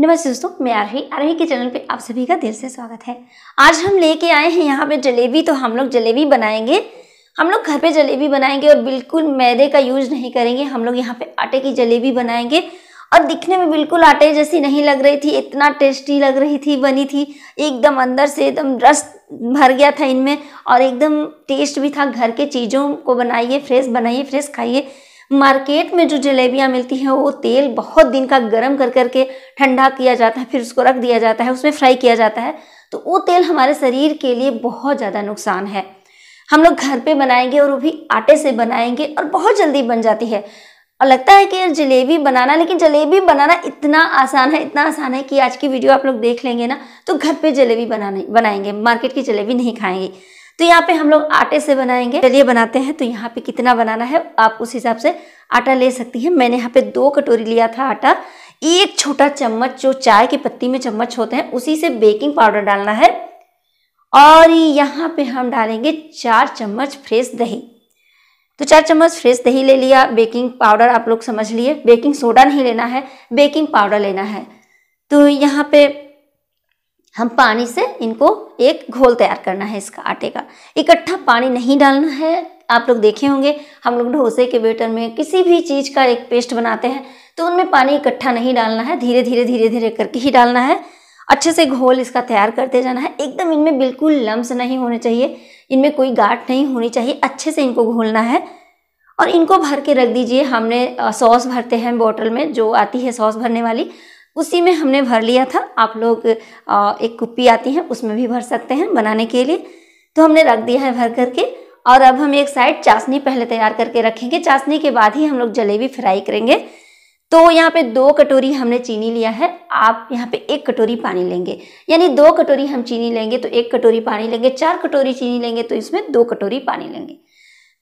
नमस्ते दोस्तों मैं आरही आरही के चैनल पे आप सभी का दिल से स्वागत है आज हम लेके आए हैं यहाँ पे जलेबी तो हम लोग जलेबी बनाएंगे हम लोग घर पे जलेबी बनाएंगे और बिल्कुल मैदे का यूज नहीं करेंगे हम लोग यहाँ पे आटे की जलेबी बनाएंगे और दिखने में बिल्कुल आटे जैसी नहीं लग रही थी इतना टेस्टी लग रही थी बनी थी एकदम अंदर से एकदम रस भर गया था इनमें और एकदम टेस्ट भी था घर के चीज़ों को बनाइए फ्रेश बनाइए फ्रेश खाइए मार्केट में जो जलेबियाँ मिलती हैं वो तेल बहुत दिन का गर्म कर करके ठंडा किया जाता है फिर उसको रख दिया जाता है उसमें फ्राई किया जाता है तो वो तेल हमारे शरीर के लिए बहुत ज़्यादा नुकसान है हम लोग घर पे बनाएंगे और वो भी आटे से बनाएंगे और बहुत जल्दी बन जाती है और लगता है कि जलेबी बनाना लेकिन जलेबी बनाना इतना आसान है इतना आसान है कि आज की वीडियो आप लोग देख लेंगे ना तो घर पे जलेबी बनाने बनाएंगे मार्केट की जलेबी नहीं खाएंगे तो यहाँ पे हम लोग आटे से बनाएंगे चलिए बनाते हैं तो यहाँ पे कितना बनाना है आप उस हिसाब से आटा ले सकती हैं मैंने यहाँ पे दो कटोरी लिया था आटा एक छोटा चम्मच जो चाय की पत्ती में चम्मच होते हैं उसी से बेकिंग पाउडर डालना है और यहाँ पे हम डालेंगे चार चम्मच फ्रेश दही तो चार चम्मच फ्रेश दही ले लिया बेकिंग पाउडर आप लोग समझ लिए बेकिंग सोडा नहीं लेना है बेकिंग पाउडर लेना है तो यहाँ पे हम पानी से इनको एक घोल तैयार करना है इसका आटे का इकट्ठा पानी नहीं डालना है आप लोग देखे होंगे हम लोग डोसे के बेटर में किसी भी चीज़ का एक पेस्ट बनाते हैं तो उनमें पानी इकट्ठा नहीं डालना है धीरे धीरे धीरे धीरे करके ही डालना है अच्छे से घोल इसका तैयार करते जाना है एकदम इनमें बिल्कुल लम्स नहीं होने चाहिए इनमें कोई गाठ नहीं होनी चाहिए अच्छे से इनको घोलना है और इनको भर के रख दीजिए हमने सॉस भरते हैं बॉटल में जो आती है सॉस भरने वाली उसी में हमने भर लिया था आप लोग एक कुप्पी आती है उसमें भी भर सकते हैं बनाने के लिए तो हमने रख दिया है भर करके और अब हम एक साइड चाशनी पहले तैयार करके रखेंगे चाशनी के बाद ही हम लोग जलेबी फ्राई करेंगे तो यहाँ पे दो कटोरी हमने चीनी लिया है आप यहाँ पे एक कटोरी पानी लेंगे यानी दो कटोरी हम चीनी लेंगे तो एक कटोरी पानी लेंगे चार कटोरी चीनी लेंगे तो इसमें दो कटोरी पानी लेंगे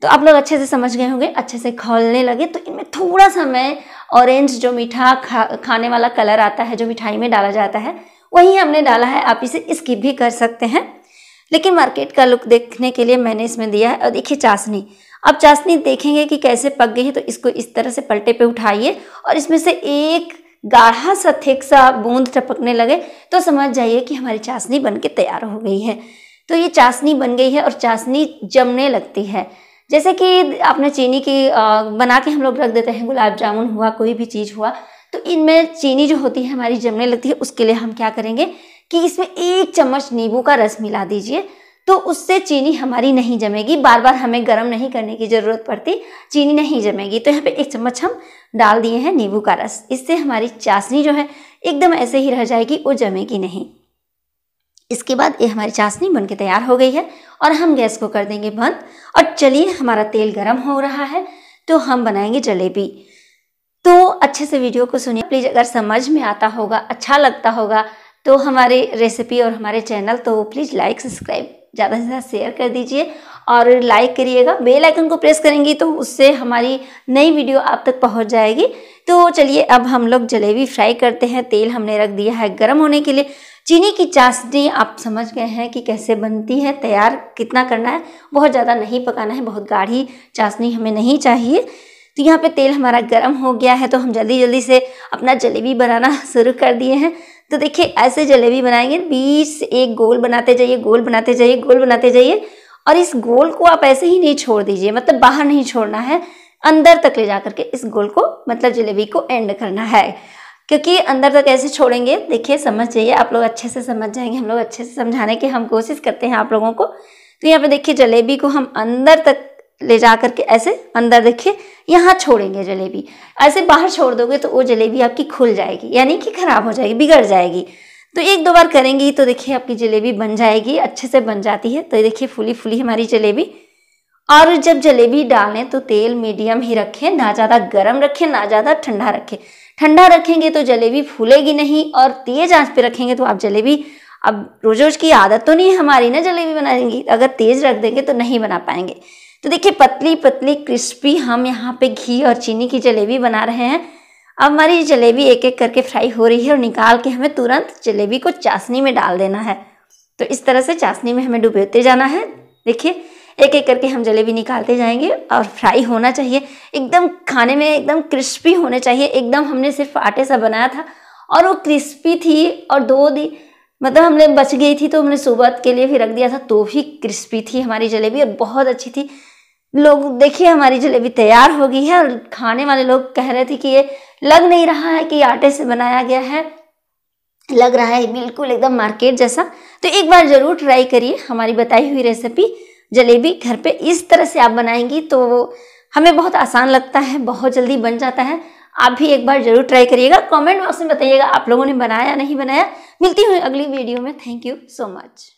तो आप लोग अच्छे से समझ गए होंगे अच्छे से खोलने लगे तो इनमें थोड़ा सा मैं ऑरेंज जो मीठा खा खाने वाला कलर आता है जो मिठाई में डाला जाता है वही हमने डाला है आप इसे स्किप भी कर सकते हैं लेकिन मार्केट का लुक देखने के लिए मैंने इसमें दिया है और देखिए चाशनी अब चाशनी देखेंगे कि कैसे पक गई है तो इसको इस तरह से पलटे पे उठाइए और इसमें से एक गाढ़ा सा थेक सा बूंद टपकने लगे तो समझ जाइए कि हमारी चाशनी बन के तैयार हो गई है तो ये चाशनी बन गई है और चाशनी जमने लगती है जैसे कि आपने चीनी की बना के हम लोग रख देते हैं गुलाब जामुन हुआ कोई भी चीज़ हुआ तो इनमें चीनी जो होती है हमारी जमने लगती है उसके लिए हम क्या करेंगे कि इसमें एक चम्मच नींबू का रस मिला दीजिए तो उससे चीनी हमारी नहीं जमेगी बार बार हमें गर्म नहीं करने की ज़रूरत पड़ती चीनी नहीं जमेगी तो यहाँ पे एक चम्मच हम डाल दिए हैं नींबू का रस इससे हमारी चाशनी जो है एकदम ऐसे ही रह जाएगी वो जमेगी नहीं इसके बाद ये हमारी चाशनी बन के तैयार हो गई है और हम गैस को कर देंगे बंद और चलिए हमारा तेल गर्म हो रहा है तो हम बनाएंगे जलेबी तो अच्छे से वीडियो को सुनिए प्लीज़ अगर समझ में आता होगा अच्छा लगता होगा तो हमारे रेसिपी और हमारे चैनल तो प्लीज़ लाइक सब्सक्राइब ज़्यादा से ज़्यादा शेयर कर दीजिए और लाइक करिएगा बेल आइकन को प्रेस करेंगी तो उससे हमारी नई वीडियो आप तक पहुंच जाएगी तो चलिए अब हम लोग जलेबी फ्राई करते हैं तेल हमने रख दिया है गर्म होने के लिए चीनी की चाशनी आप समझ गए हैं कि कैसे बनती है तैयार कितना करना है बहुत ज़्यादा नहीं पकाना है बहुत गाढ़ी चाशनी हमें नहीं चाहिए तो यहाँ पे तेल हमारा गर्म हो गया है तो हम जल्दी जल्दी से अपना जलेबी बनाना शुरू कर दिए हैं तो देखिए ऐसे जलेबी बनाएंगे बीच से एक गोल बनाते जाइए गोल बनाते जाइए गोल बनाते जाइए और इस गोल को आप ऐसे ही नहीं छोड़ दीजिए मतलब बाहर नहीं छोड़ना है अंदर तक ले जा करके इस गोल को मतलब जलेबी को एंड करना है क्योंकि अंदर तक ऐसे छोड़ेंगे देखिए समझ जाइए आप लोग अच्छे से समझ जाएंगे हम लोग अच्छे से समझाने की हम कोशिश करते हैं आप लोगों को तो यहाँ पे देखिए जलेबी को हम अंदर तक ले जा करके ऐसे अंदर देखिए यहाँ छोड़ेंगे जलेबी ऐसे बाहर छोड़ दोगे तो वो जलेबी आपकी खुल जाएगी यानी कि खराब हो जाएगी बिगड़ जाएगी तो एक दो बार करेंगी तो देखिए आपकी जलेबी बन जाएगी अच्छे से बन जाती है तो देखिए फूली फूली हमारी जलेबी और जब जलेबी डालें तो तेल मीडियम ही रखें ना ज़्यादा गर्म रखें ना ज़्यादा ठंडा रखें ठंडा रखेंगे तो जलेबी फूलेगी नहीं और तेज आंच पे रखेंगे तो आप जलेबी अब रोज रोज की आदत तो नहीं है हमारी ना जलेबी बनाएंगी अगर तेज़ रख देंगे तो नहीं बना पाएंगे तो देखिए पतली पतली क्रिस्पी हम यहाँ पे घी और चीनी की जलेबी बना रहे हैं अब हमारी जलेबी एक एक करके फ्राई हो रही है और निकाल के हमें तुरंत जलेबी को चाशनी में डाल देना है तो इस तरह से चाशनी में हमें डुबोते जाना है देखिए एक एक करके हम जलेबी निकालते जाएंगे और फ्राई होना चाहिए एकदम खाने में एकदम क्रिस्पी होने चाहिए एकदम हमने सिर्फ आटे सा बनाया था और वो क्रिस्पी थी और दो दिन मतलब हमने बच गई थी तो हमने सुबह के लिए भी रख दिया था तो भी क्रिस्पी थी हमारी जलेबी और बहुत अच्छी थी लोग देखिए हमारी जलेबी तैयार हो गई है और खाने वाले लोग कह रहे थे कि ये लग नहीं रहा है कि आटे से बनाया गया है लग रहा है बिल्कुल एकदम मार्केट जैसा तो एक बार ज़रूर ट्राई करिए हमारी बताई हुई रेसिपी जलेबी घर पे इस तरह से आप बनाएंगी तो हमें बहुत आसान लगता है बहुत जल्दी बन जाता है आप भी एक बार जरूर ट्राई करिएगा कमेंट बॉक्स में बताइएगा आप लोगों ने बनाया नहीं बनाया मिलती हूँ अगली वीडियो में थैंक यू सो मच